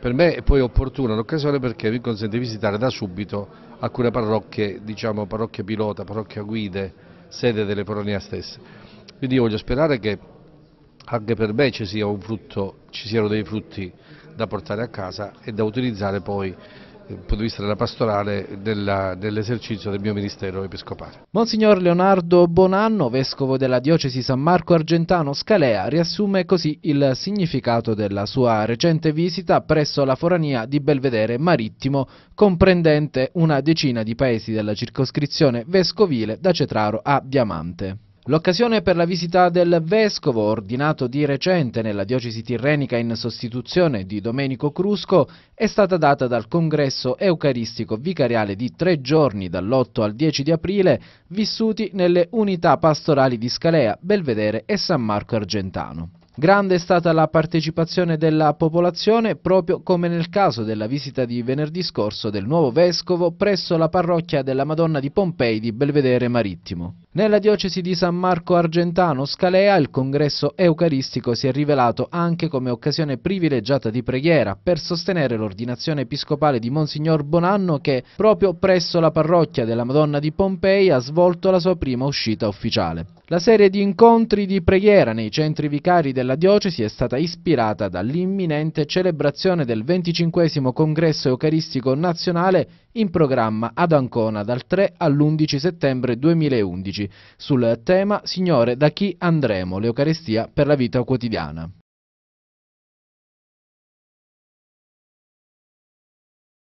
Per me è poi opportuna l'occasione perché mi consente di visitare da subito alcune parrocchie, diciamo parrocchia pilota, parrocchia guide, sede delle Polonia stesse. Quindi io voglio sperare che anche per me ci, sia frutto, ci siano dei frutti da portare a casa e da utilizzare poi dal punto di vista della pastorale dell'esercizio dell del mio ministero episcopale. Monsignor Leonardo Bonanno, vescovo della diocesi San Marco Argentano Scalea, riassume così il significato della sua recente visita presso la forania di Belvedere Marittimo, comprendente una decina di paesi della circoscrizione vescovile da Cetraro a Diamante. L'occasione per la visita del vescovo, ordinato di recente nella diocesi tirrenica in sostituzione di Domenico Crusco, è stata data dal congresso eucaristico vicariale di tre giorni dall'8 al 10 di aprile, vissuti nelle unità pastorali di Scalea, Belvedere e San Marco Argentano. Grande è stata la partecipazione della popolazione, proprio come nel caso della visita di venerdì scorso del nuovo vescovo presso la parrocchia della Madonna di Pompei di Belvedere Marittimo. Nella diocesi di San Marco Argentano Scalea il congresso eucaristico si è rivelato anche come occasione privilegiata di preghiera per sostenere l'ordinazione episcopale di Monsignor Bonanno che proprio presso la parrocchia della Madonna di Pompei ha svolto la sua prima uscita ufficiale. La serie di incontri di preghiera nei centri vicari della diocesi è stata ispirata dall'imminente celebrazione del 25 Congresso Eucaristico Nazionale in programma ad Ancona dal 3 all'11 settembre 2011 sul tema Signore da chi andremo, l'Eucaristia per la vita quotidiana.